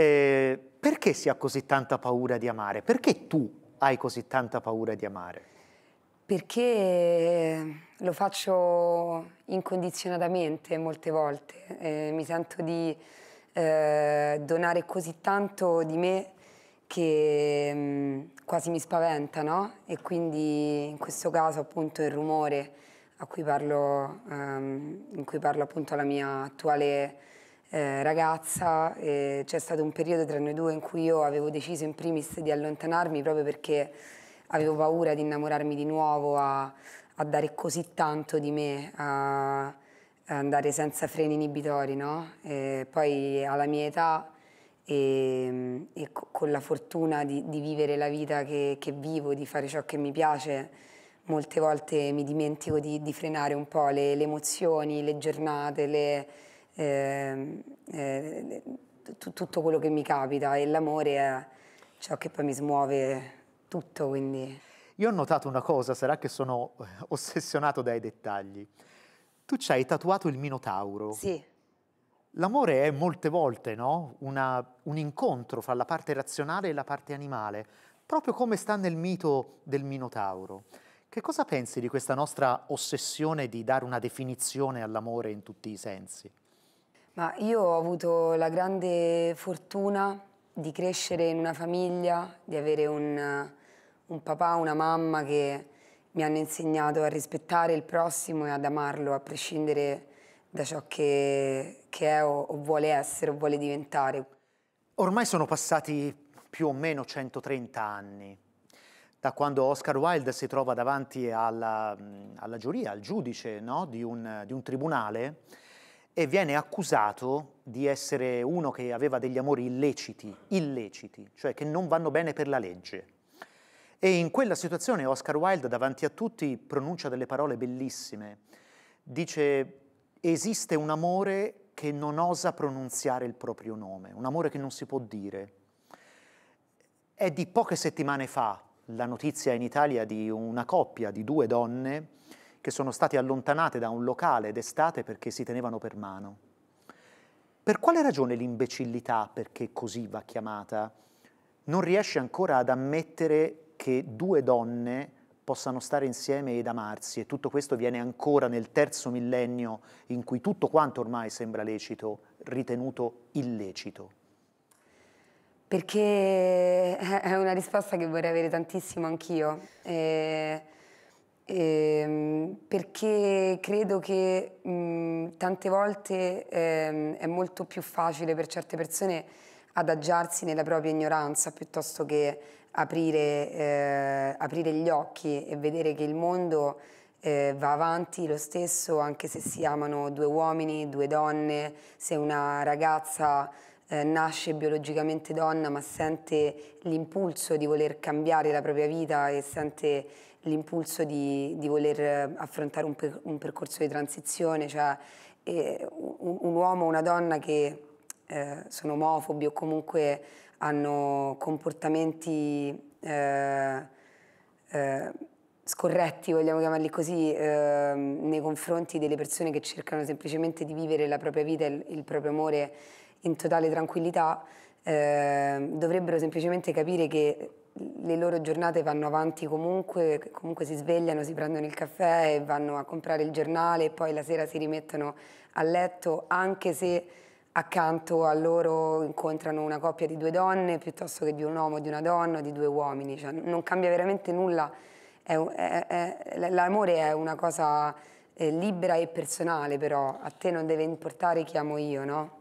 eh, perché si ha così tanta paura di amare? Perché tu hai così tanta paura di amare? Perché lo faccio incondizionatamente molte volte. Eh, mi sento di eh, donare così tanto di me che mh, mm, quasi mi spaventa, no? E quindi in questo caso appunto il rumore a cui parlo, um, in cui parlo appunto alla mia attuale eh, ragazza, eh, c'è stato un periodo tra noi due in cui io avevo deciso in primis di allontanarmi proprio perché avevo paura di innamorarmi di nuovo, a, a dare così tanto di me, a, a andare senza freni inibitori, no? E poi alla mia età ehm, e, e con la fortuna di, di, vivere la vita che, che, vivo, di fare ciò che mi piace, molte volte mi dimentico di, di frenare un po' le, le emozioni, le giornate, le Ehm, eh, eh, tutto quello che mi capita e l'amore è ciò che poi mi smuove tutto. Quindi. Io ho notato una cosa, sarà che sono eh, ossessionato dai dettagli. Tu ci hai tatuato il Minotauro. Sì. L'amore è molte volte no? Una, un incontro fra la parte razionale e la parte animale, proprio come sta nel mito del Minotauro. Che cosa pensi di questa nostra ossessione di dare una definizione all'amore in tutti i sensi? Ma io ho avuto la grande fortuna di crescere in una famiglia, di avere un, un papà, una mamma che mi hanno insegnato a rispettare il prossimo e ad amarlo a prescindere da ciò che, che è o, o vuole essere o vuole diventare. Ormai sono passati più o meno 130 anni da quando Oscar Wilde si trova davanti alla, alla giuria, al giudice no? di, un, di un tribunale e viene accusato di essere uno che aveva degli amori illeciti, illeciti, cioè che non vanno bene per la legge. E in quella situazione Oscar Wilde davanti a tutti pronuncia delle parole bellissime. Dice esiste un amore che non osa pronunziare il proprio nome, un amore che non si può dire. È di poche settimane fa la notizia in Italia di una coppia di due donne che sono state allontanate da un locale d'estate perché si tenevano per mano. Per quale ragione l'imbecillità, perché così va chiamata, non riesce ancora ad ammettere che due donne possano stare insieme ed amarsi e tutto questo viene ancora nel terzo millennio in cui tutto quanto ormai sembra lecito, ritenuto illecito? Perché è una risposta che vorrei avere tantissimo anch'io. Eh, ehm, perché credo che mh, mhmm, tante volte ehm, è molto più facile per certe persone adagiarsi nella propria ignoranza piuttosto che aprire, eh, aprire gli occhi e vedere che il mondo eh, va avanti lo stesso anche se si amano due uomini, due donne, se una ragazza eh, nasce biologicamente donna ma sente l'impulso di voler cambiare la propria vita e sente l'impulso di, di voler eh, affrontare un, per, un, percorso di transizione, cioè eh, un, un, uomo o una donna che eh, sono omofobi o comunque hanno comportamenti eh, eh, scorretti, vogliamo chiamarli così, ehm, nei confronti delle persone che cercano semplicemente di vivere la propria vita e il, il proprio amore in totale tranquillità, eh, dovrebbero semplicemente capire che le loro giornate vanno avanti comunque, comunque si svegliano, si prendono il caffè e vanno a comprare il giornale e poi la sera si rimettono a letto, anche se accanto a loro incontrano una coppia di due donne piuttosto che di un uomo, di una donna, di due uomini, cioè, non cambia veramente nulla, l'amore è una cosa eh, libera e personale però, a te non deve importare chi amo io, no?